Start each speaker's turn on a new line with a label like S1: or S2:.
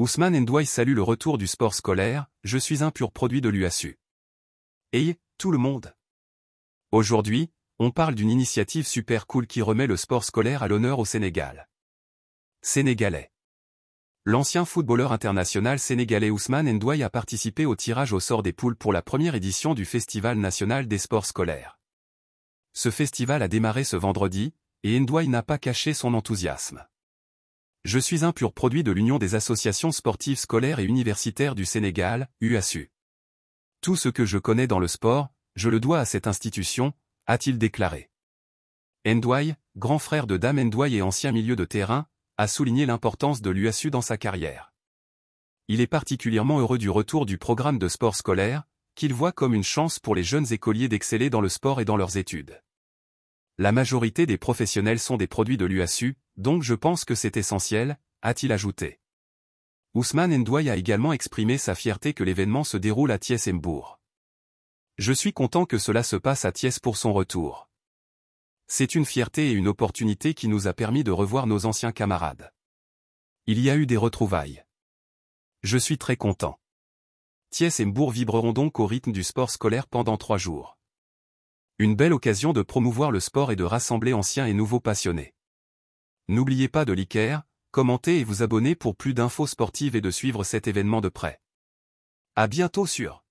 S1: Ousmane Ndouaï salue le retour du sport scolaire, je suis un pur produit de l'UASU. Hey, tout le monde. Aujourd'hui, on parle d'une initiative super cool qui remet le sport scolaire à l'honneur au Sénégal. Sénégalais. L'ancien footballeur international sénégalais Ousmane Ndoye a participé au tirage au sort des poules pour la première édition du Festival national des sports scolaires. Ce festival a démarré ce vendredi, et Ndoye n'a pas caché son enthousiasme. Je suis un pur produit de l'Union des associations sportives scolaires et universitaires du Sénégal, UASU. Tout ce que je connais dans le sport, je le dois à cette institution, a-t-il déclaré. Ndouaye, grand frère de Dame Ndouaye et ancien milieu de terrain, a souligné l'importance de l'UASU dans sa carrière. Il est particulièrement heureux du retour du programme de sport scolaire, qu'il voit comme une chance pour les jeunes écoliers d'exceller dans le sport et dans leurs études la majorité des professionnels sont des produits de l'UASU, donc je pense que c'est essentiel, a-t-il ajouté. Ousmane Ndouai a également exprimé sa fierté que l'événement se déroule à thiès Mbourg. Je suis content que cela se passe à Thiès pour son retour. C'est une fierté et une opportunité qui nous a permis de revoir nos anciens camarades. Il y a eu des retrouvailles. Je suis très content. Thiès et Mbourg vibreront donc au rythme du sport scolaire pendant trois jours. Une belle occasion de promouvoir le sport et de rassembler anciens et nouveaux passionnés. N'oubliez pas de liker, commenter et vous abonner pour plus d'infos sportives et de suivre cet événement de près. À bientôt sur